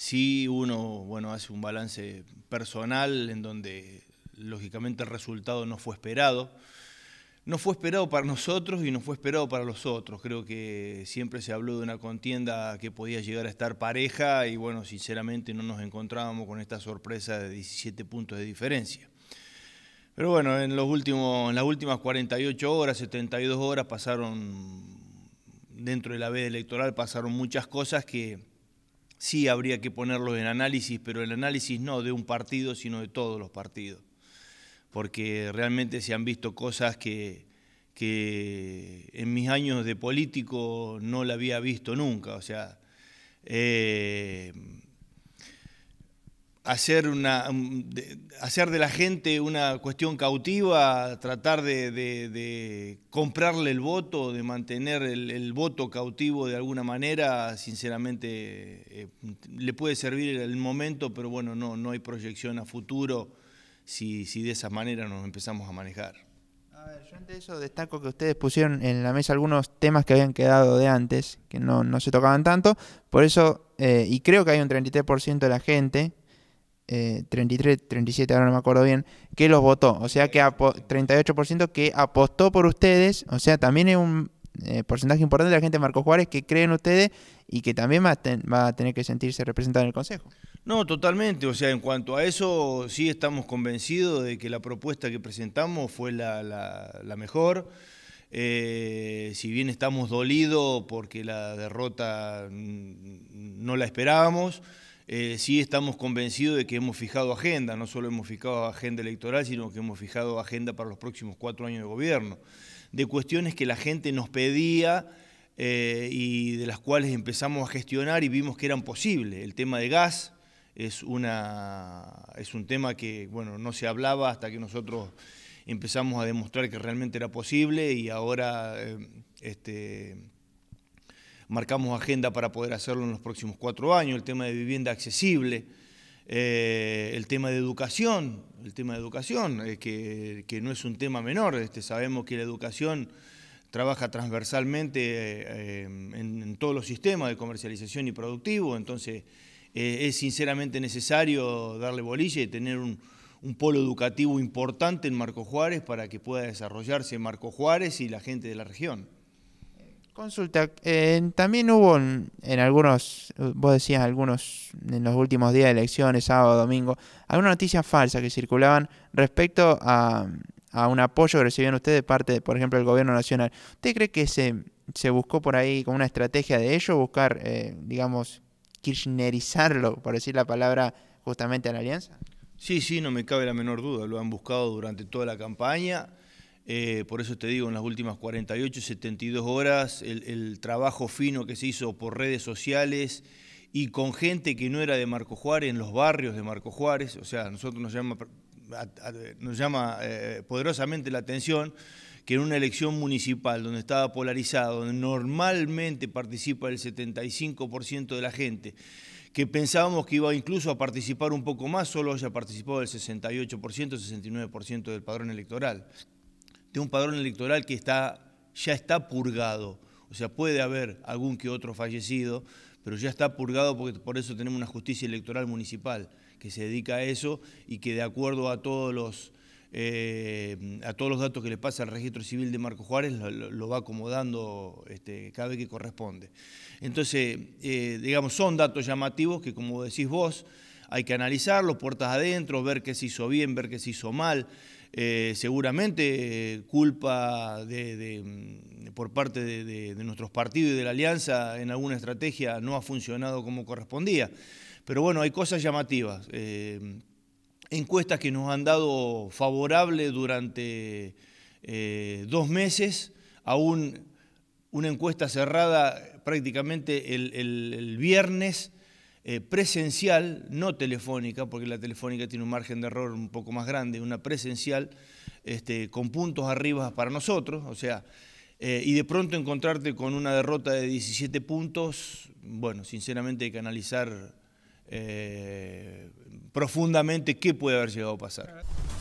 si uno bueno, hace un balance personal en donde lógicamente el resultado no fue esperado. No fue esperado para nosotros y no fue esperado para los otros. Creo que siempre se habló de una contienda que podía llegar a estar pareja y bueno, sinceramente no nos encontrábamos con esta sorpresa de 17 puntos de diferencia. Pero bueno, en, los últimos, en las últimas 48 horas, 72 horas pasaron, dentro de la veda electoral pasaron muchas cosas que sí habría que ponerlos en análisis, pero el análisis no de un partido, sino de todos los partidos, porque realmente se han visto cosas que, que en mis años de político no la había visto nunca, o sea, eh, hacer, una, um, hacer de la gente una cuestión cautiva, tratar de, comprarle el voto, de mantener el, voto cautivo de alguna manera, sinceramente eh, le puede servir el momento, pero bueno, no, no hay proyección a futuro si, de esa manera nos empezamos a manejar. A ver, yo ante eso destaco que ustedes pusieron en la mesa algunos temas que habían quedado de antes, que no, se tocaban tanto, por eso, eh, y creo que hay un 33% de la gente 33, eh, 37, ahora no me acuerdo bien, que los votó. O sea que 38% que apostó por ustedes. O sea, también es un eh, porcentaje importante de la gente de Marcos Juárez que cree en ustedes y que también va a, tener que sentirse representada en el Consejo. No, totalmente. O sea, en cuanto a eso, sí estamos convencidos de que la propuesta que presentamos fue la, mejor. Eh, si bien estamos dolidos porque la derrota no la esperábamos, eh, sí estamos convencidos de que hemos fijado agenda, no solo hemos fijado agenda electoral, sino que hemos fijado agenda para los próximos cuatro años de gobierno, de cuestiones que la gente nos pedía eh, y de las cuales empezamos a gestionar y vimos que eran posibles. El tema de gas es, una, es un tema que bueno, no se hablaba hasta que nosotros empezamos a demostrar que realmente era posible y ahora... Eh, este, marcamos agenda para poder hacerlo en los próximos cuatro años, el tema de vivienda accesible, eh, el tema de educación, el tema de educación, eh, que, no es un tema menor, este, sabemos que la educación trabaja transversalmente eh, en, todos los sistemas de comercialización y productivo, entonces es sinceramente necesario darle bolilla y tener un, un polo educativo importante en Marco Juárez para que pueda desarrollarse Marco Juárez y la gente de la región. Consulta, eh, también hubo en, algunos, vos decías algunos, en los últimos días de elecciones, sábado, domingo, alguna noticia falsa que circulaban respecto a, un apoyo que recibían ustedes de parte, por ejemplo, del gobierno nacional. ¿Usted cree que se, se buscó por ahí como una estrategia de ello, buscar, eh, digamos, kirchnerizarlo, por decir la palabra, justamente a la alianza? Sí, sí, no me cabe la menor duda, lo han buscado durante toda la campaña eh, por eso te digo, en las últimas 48, 72 horas, el, trabajo fino que se hizo por redes sociales y con gente que no era de Marco Juárez, en los barrios de Marco Juárez, o sea, a nosotros nos llama, nos llama eh, poderosamente la atención que en una elección municipal donde estaba polarizado, donde normalmente participa el 75% de la gente, que pensábamos que iba incluso a participar un poco más, solo haya participado el 68%, 69% del padrón electoral de un padrón electoral que está, ya está purgado. O sea, puede haber algún que otro fallecido, pero ya está purgado porque por eso tenemos una justicia electoral municipal que se dedica a eso y que de acuerdo a todos los, eh, a todos los datos que le pasa al registro civil de Marco Juárez lo, va acomodando este, cada vez que corresponde. Entonces, eh, digamos, son datos llamativos que como decís vos, hay que analizarlos, puertas adentro, ver qué se hizo bien, ver qué se hizo mal. Eh, seguramente eh, culpa de, mm, por parte de, nuestros partidos y de la alianza en alguna estrategia no ha funcionado como correspondía. Pero bueno, hay cosas llamativas. Eh, encuestas que nos han dado favorable durante dos meses aún una encuesta cerrada prácticamente el viernes eh, presencial, no telefónica, porque la telefónica tiene un margen de error un poco más grande, una presencial este, con puntos arriba para nosotros, o sea, eh, y de pronto encontrarte con una derrota de 17 puntos, bueno, sinceramente hay que analizar eh, profundamente qué puede haber llegado a pasar.